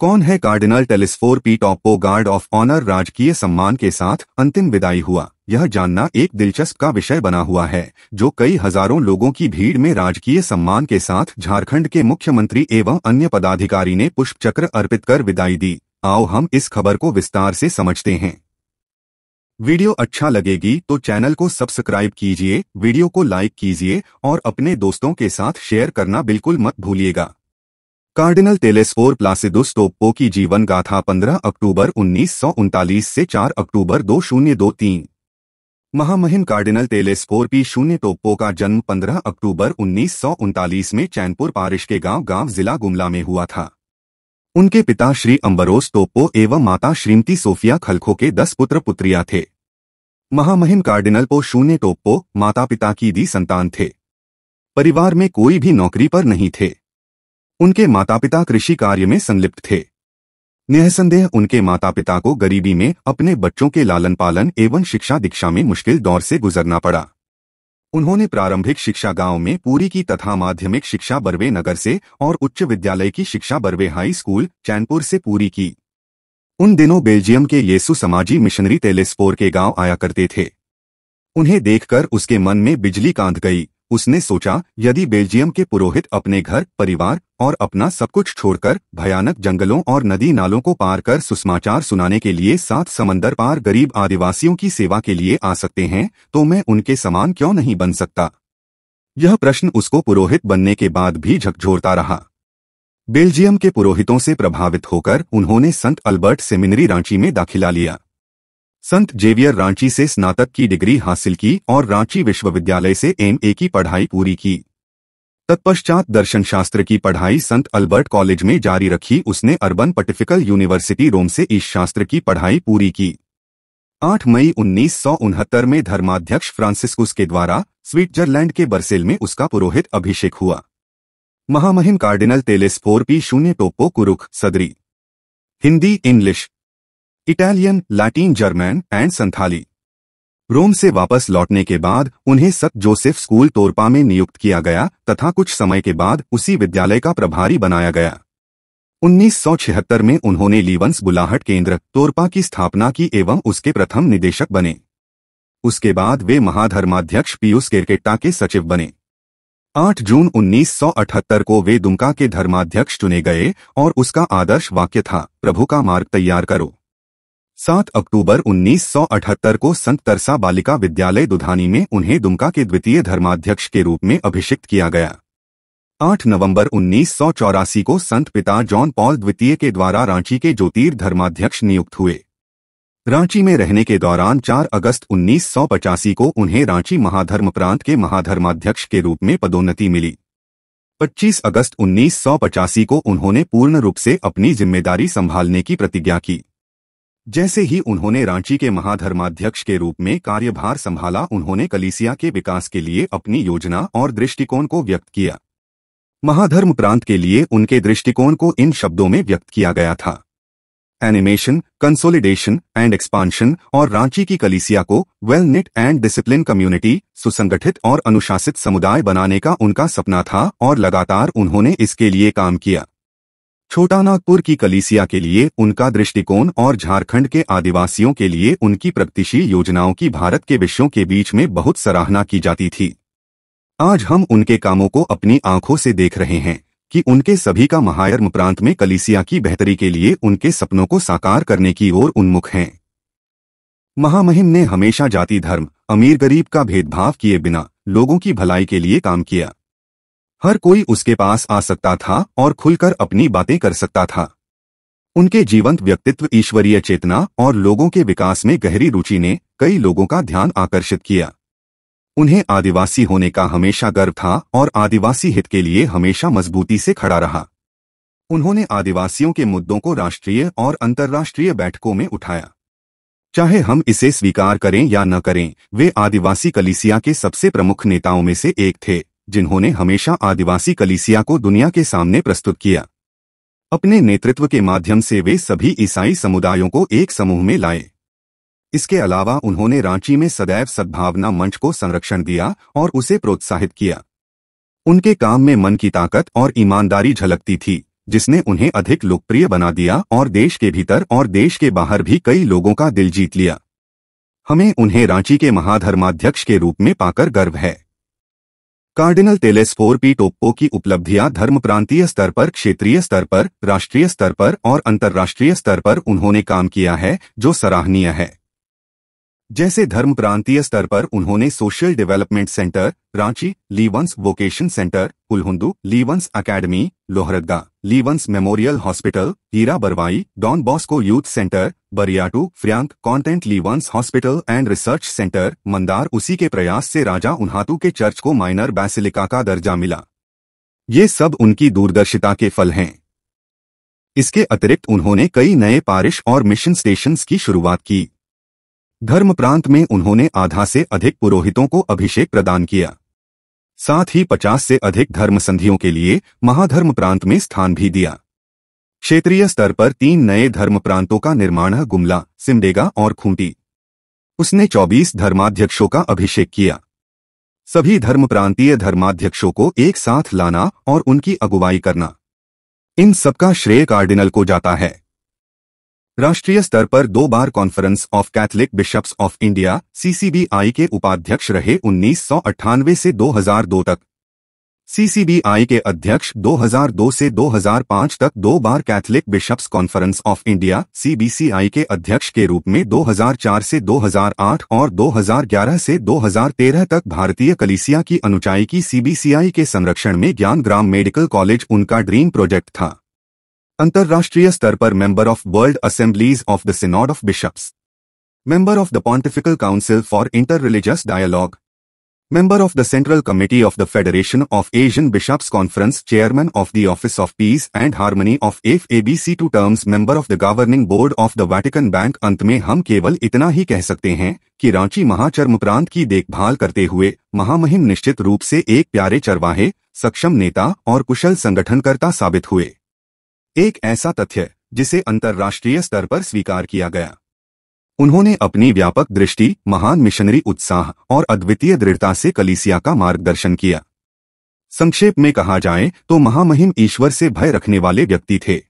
कौन है cardinal Telesphore P Toppo guard of honour राजकीय सम्मान के साथ अंतिम विदाई हुआ यह जानना एक दिलचस्प का विषय बना हुआ है जो कई हजारों लोगों की भीड़ में राजकीय सम्मान के साथ झारखंड के मुख्यमंत्री एवं अन्य पदाधिकारी ने पुष्प चक्र अर्पित कर विदाई दी आओ हम इस खबर को विस्तार से समझते हैं वीडियो अच्छा लगेगी तो चैनल को सब्सक्राइब कीजिए वीडियो को लाइक कीजिए और अपने दोस्तों के साथ शेयर करना बिल्कुल मत भूलिएगा कार्डिनल टेलेस्फोर प्लासिदुस टोप्पो की जीवन गाथा 15 अक्टूबर उन्नीस से 4 अक्टूबर 2023 महामहिम कार्डिनल टेलेस्फोर पी शून्य टोप्पो का जन्म 15 अक्टूबर उन्नीस में चैनपुर पारिश के गांव गांव जिला गुमला में हुआ था उनके पिता श्री अम्बरोस टोप्पो एवं माता श्रीमती सोफिया खलखो के दस पुत्र पुत्रिया थे महामहिम कार्डिनल पो शून्य टोप्पो माता पिता की दी संतान थे परिवार में कोई भी नौकरी पर नहीं थे उनके माता पिता कृषि कार्य में संलिप्त थे निःसंदेह उनके माता पिता को गरीबी में अपने बच्चों के लालन पालन एवं शिक्षा दीक्षा में मुश्किल दौर से गुजरना पड़ा उन्होंने प्रारंभिक शिक्षा गांव में पूरी की तथा माध्यमिक शिक्षा बरवे नगर से और उच्च विद्यालय की शिक्षा बरवे हाई स्कूल चैनपुर से पूरी की उन दिनों बेल्जियम के येसु समाजी मिशनरी तेलेस्पोर के गांव आया करते थे उन्हें देखकर उसके मन में बिजली कांध गई उसने सोचा यदि बेल्जियम के पुरोहित अपने घर परिवार और अपना सब कुछ छोड़कर भयानक जंगलों और नदी नालों को पार कर सुषमाचार सुनाने के लिए सात समंदर पार गरीब आदिवासियों की सेवा के लिए आ सकते हैं तो मैं उनके समान क्यों नहीं बन सकता यह प्रश्न उसको पुरोहित बनने के बाद भी झकझोरता रहा बेल्जियम के पुरोहितों से प्रभावित होकर उन्होंने संत अल्बर्ट सेमिनरी रांची में दाखिला लिया संत जेवियर रांची से स्नातक की डिग्री हासिल की और रांची विश्वविद्यालय से एमए की पढ़ाई पूरी की तत्पश्चात दर्शनशास्त्र की पढ़ाई संत अल्बर्ट कॉलेज में जारी रखी उसने अर्बन पटिफिकल यूनिवर्सिटी रोम से इस शास्त्र की पढ़ाई पूरी की 8 मई उन्नीस में धर्माध्यक्ष फ्रांसिस्कुस के द्वारा स्विट्जरलैंड के बर्सेल में उसका पुरोहित अभिषेक हुआ महामहिम कार्डिनल तेलेस्फोर पी शून्य Toppo Kurukh Sadri Hindi English Italian Latin German and Santhali Rome से वापस लौटने के बाद उन्हें सत जोसेफ स्कूल तोरपा में नियुक्त किया गया तथा कुछ समय के बाद उसी विद्यालय का प्रभारी बनाया गया 1976 में उन्होंने लीवंस बुलाहट केंद्र तोरपा की स्थापना की एवं उसके प्रथम निदेशक बने उसके बाद वे महाधर्माध्यक्ष पीयूष केरकेट्टा के सचिव बने 8 जून 1978 को वे दुमका के धर्माध्यक्ष चुने गए और उसका आदर्श वाक्य था प्रभु का मार्ग तैयार करो सात अक्टूबर 1978 को संत तरसा बालिका विद्यालय दुधानी में उन्हें दुमका के द्वितीय धर्माध्यक्ष के रूप में अभिषिक्त किया गया 8 नवंबर 1984 को संत पिता जॉन पॉल द्वितीय के द्वारा रांची के ज्योतिर धर्माध्यक्ष नियुक्त हुए रांची में रहने के दौरान 4 अगस्त उन्नीस को उन्हें रांची महाधर्म प्रांत के महाधर्माध्यक्ष के रूप में पदोन्नति मिली 25 अगस्त उन्नीस को उन्होंने पूर्ण रूप से अपनी जिम्मेदारी संभालने की प्रतिज्ञा की जैसे ही उन्होंने रांची के महाधर्माध्यक्ष के रूप में कार्यभार संभाला उन्होंने कलिसिया के विकास के लिए अपनी योजना और दृष्टिकोण को व्यक्त किया महाधर्म प्रांत के लिए उनके दृष्टिकोण को इन शब्दों में व्यक्त किया गया था एनिमेशन कंसोलिडेशन एंड एक्सपांशन और रांची की कलिसिया को well knit and discipline community सुसंगठित और अनुशासित समुदाय बनाने का उनका सपना था और लगातार उन्होंने इसके लिए काम किया छोटा नागपुर की कलीसिया के लिए उनका दृष्टिकोण और झारखंड के आदिवासियों के लिए उनकी प्रगतिशील योजनाओं की भारत के विषयों के बीच में बहुत सराहना की जाती थी आज हम उनके कामों को अपनी आंखों से देख रहे हैं कि उनके सभी का महायर्म प्रांत में कलीसिया की बेहतरी के लिए उनके सपनों को साकार करने की ओर उन्मुख हैं महामहिम ने हमेशा जाति धर्म अमीर गरीब का भेदभाव किए बिना लोगों की भलाई के लिए काम किया हर कोई उसके पास आ सकता था और खुलकर अपनी बातें कर सकता था उनके जीवंत व्यक्तित्व ईश्वरीय चेतना और लोगों के विकास में गहरी रुचि ने कई लोगों का ध्यान आकर्षित किया उन्हें आदिवासी होने का हमेशा गर्व था और आदिवासी हित के लिए हमेशा मजबूती से खड़ा रहा उन्होंने आदिवासियों के मुद्दों को राष्ट्रीय और अंतर्राष्ट्रीय बैठकों में उठाया चाहे हम इसे स्वीकार करें या न करें वे आदिवासी कलिसिया के सबसे प्रमुख नेताओं में से एक थे जिन्होंने हमेशा आदिवासी कलीसिया को दुनिया के सामने प्रस्तुत किया अपने नेतृत्व के माध्यम से वे सभी ईसाई समुदायों को एक समूह में लाए इसके अलावा उन्होंने रांची में सदैव सद्भावना मंच को संरक्षण दिया और उसे प्रोत्साहित किया उनके काम में मन की ताकत और ईमानदारी झलकती थी जिसने उन्हें अधिक लोकप्रिय बना दिया और देश के भीतर और देश के बाहर भी कई लोगों का दिल जीत लिया हमें उन्हें रांची के महाधर्माध्यक्ष के रूप में पाकर गर्व है कार्डिनल तेलेस्फोर पी टोप्पो की उपलब्धियां धर्म प्रांतीय स्तर पर क्षेत्रीय स्तर पर राष्ट्रीय स्तर पर और अंतर्राष्ट्रीय स्तर पर उन्होंने काम किया है जो सराहनीय है जैसे धर्म प्रांतीय स्तर पर उन्होंने social development centre Ranchi Lievens vocation centre Kulhundu Lievens academy Lohardaga Lievens memorial hospital Hira Barwai Don Bosco youth centre Bariatu Frank Constant Lievens hospital and research centre Mandar उसी के प्रयास से राजा उन्हातू के चर्च को माइनर बैसिलिका का दर्जा मिला ये सब उनकी दूरदर्शिता के फल हैं इसके अतिरिक्त उन्होंने कई नए पारिश और मिशन स्टेशन की शुरुआत की धर्म प्रांत में उन्होंने आधा से अधिक पुरोहितों को अभिषेक प्रदान किया साथ ही 50 से अधिक धर्मसंधियों के लिए महाधर्म प्रांत में स्थान भी दिया क्षेत्रीय स्तर पर तीन नए धर्म प्रांतों का निर्माण गुमला सिमडेगा और खूंटी उसने 24 धर्माध्यक्षों का अभिषेक किया सभी धर्म प्रांतीय धर्माध्यक्षों को एक साथ लाना और उनकी अगुवाई करना इन सबका श्रेय कार्डिनल को जाता है राष्ट्रीय स्तर पर दो बार conference of Catholic bishops of India CCBI के उपाध्यक्ष रहे उन्नीस से 2002 तक सीसीबीआई के अध्यक्ष 2002 से 2005 तक दो बार Catholic bishops conference of India CBCI के अध्यक्ष के रूप में 2004 से 2008 और 2011 से 2013 तक भारतीय कलिसिया की अनुचाई की सीबीसीआई के संरक्षण में ज्ञान ग्राम मेडिकल कॉलेज उनका ड्रीम प्रोजेक्ट था अंतर्राष्ट्रीय स्तर पर member of world assemblies of the synod of bishops member of the pontifical council for inter religious dialogue member of the central committee of the federation of Asian bishops conference chairman of the office of peace and harmony of F ABC two terms member of the governing board of the Vatican bank अंत में हम केवल इतना ही कह सकते हैं कि रांची महाचर्म प्रांत की देखभाल करते हुए महामहिम निश्चित रूप से एक प्यारे चरवाहे सक्षम नेता और कुशल संगठनकर्ता साबित हुए एक ऐसा तथ्य जिसे अंतर्राष्ट्रीय स्तर पर स्वीकार किया गया उन्होंने अपनी व्यापक दृष्टि महान मिशनरी उत्साह और अद्वितीय दृढ़ता से कलीसिया का मार्गदर्शन किया संक्षेप में कहा जाए तो महामहिम ईश्वर से भय रखने वाले व्यक्ति थे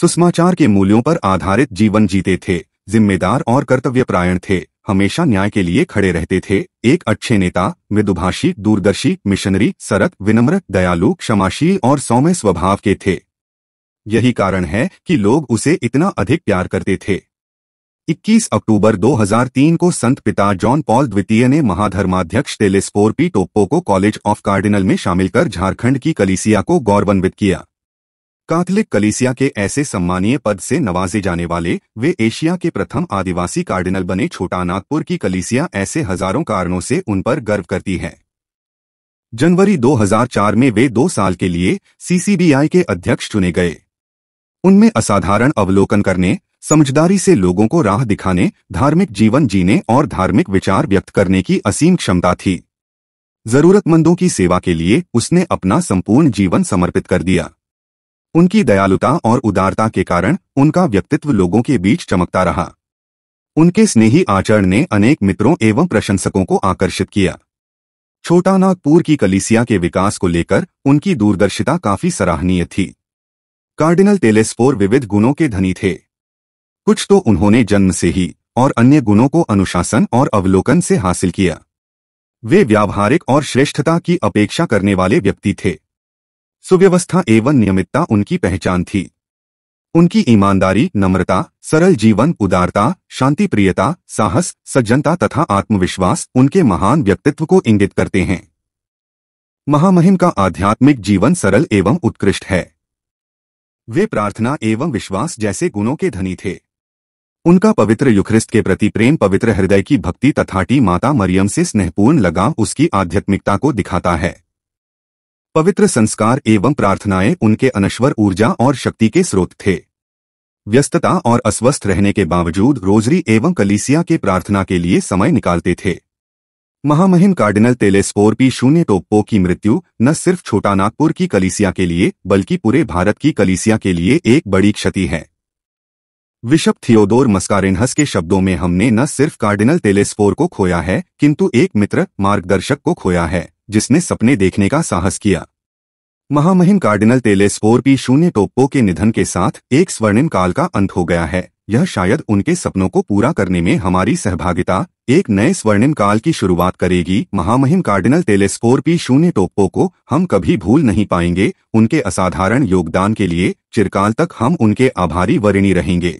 सुषमाचार के मूल्यों पर आधारित जीवन जीते थे जिम्मेदार और कर्तव्यप्रायण थे हमेशा न्याय के लिए खड़े रहते थे एक अच्छे नेता मृदुभाषी दूरदर्शी मिशनरी सरक विनम्र दयालु क्षमाशील और सौम्य स्वभाव के थे यही कारण है कि लोग उसे इतना अधिक प्यार करते थे 21 अक्टूबर 2003 को संत पिता जॉन पॉल द्वितीय ने महाधर्माध्यक्ष टेलीस्पोर पी टोप्पो को कॉलेज ऑफ कार्डिनल में शामिल कर झारखंड की कलिसिया को गौरवान्वित किया काथलिक कलिसिया के ऐसे सम्मानीय पद से नवाजे जाने वाले वे एशिया के प्रथम आदिवासी कार्डिनल बने छोटा नागपुर की कलिसिया ऐसे हजारों कारणों से उन पर गर्व करती है जनवरी 2004 में वे दो साल के लिए सीसीबीआई के अध्यक्ष चुने गए उनमें असाधारण अवलोकन करने समझदारी से लोगों को राह दिखाने धार्मिक जीवन जीने और धार्मिक विचार व्यक्त करने की असीम क्षमता थी जरूरतमंदों की सेवा के लिए उसने अपना संपूर्ण जीवन समर्पित कर दिया उनकी दयालुता और उदारता के कारण उनका व्यक्तित्व लोगों के बीच चमकता रहा उनके स्नेही आचरण ने अनेक मित्रों एवं प्रशंसकों को आकर्षित किया छोटा नागपुर की कलिसिया के विकास को लेकर उनकी दूरदर्शिता काफी सराहनीय थी कार्डिनल टेलेस्पोर विविध गुणों के धनी थे कुछ तो उन्होंने जन्म से ही और अन्य गुणों को अनुशासन और अवलोकन से हासिल किया वे व्यावहारिक और श्रेष्ठता की अपेक्षा करने वाले व्यक्ति थे सुव्यवस्था एवं नियमितता उनकी पहचान थी उनकी ईमानदारी नम्रता सरल जीवन उदारता शांति प्रियता साहस सज्जनता तथा आत्मविश्वास उनके महान व्यक्तित्व को इंगित करते हैं महामहिम का आध्यात्मिक जीवन सरल एवं उत्कृष्ट है वे प्रार्थना एवं विश्वास जैसे गुणों के धनी थे उनका पवित्र युख्रिस्त के प्रति प्रेम पवित्र हृदय की भक्ति तथा टी माता मरियम से स्नेहपूर्ण लगाव उसकी आध्यात्मिकता को दिखाता है पवित्र संस्कार एवं प्रार्थनाएं उनके अनश्वर ऊर्जा और शक्ति के स्रोत थे व्यस्तता और अस्वस्थ रहने के बावजूद रोजरी एवं कलीसिया के प्रार्थना के लिए समय निकालते थे महामहिम कार्डिनल तेलेस्कोर पी शून्य टोप्पो की मृत्यु न सिर्फ छोटा नागपुर की कलिसिया के लिए बल्कि पूरे भारत की कलिसिया के लिए एक बड़ी क्षति है विशप थियोडोर मस्कारिनहस के शब्दों में हमने न सिर्फ कार्डिनल तेलेस्कोर को खोया है किंतु एक मित्र मार्गदर्शक को खोया है जिसने सपने देखने का साहस किया महामहिम कार्डिनल तेलेस्पोर पी शून्य टोप्पो के निधन के साथ एक स्वर्णिम काल का अंत हो गया है यह शायद उनके सपनों को पूरा करने में हमारी सहभागिता एक नए स्वर्णिम काल की शुरुआत करेगी महामहिम कार्डिनल टेलेस्फोर पी शून्य टोप्पो को हम कभी भूल नहीं पाएंगे उनके असाधारण योगदान के लिए चिरकाल तक हम उनके आभारी वरिणी रहेंगे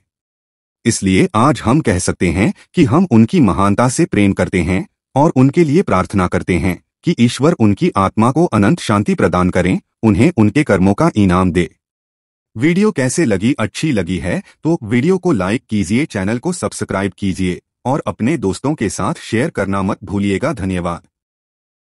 इसलिए आज हम कह सकते हैं कि हम उनकी महानता से प्रेम करते हैं और उनके लिए प्रार्थना करते हैं कि ईश्वर उनकी आत्मा को अनंत शांति प्रदान करें उन्हें उनके कर्मों का इनाम दे वीडियो कैसे लगी अच्छी लगी है तो वीडियो को लाइक कीजिए चैनल को सब्सक्राइब कीजिए और अपने दोस्तों के साथ शेयर करना मत भूलिएगा धन्यवाद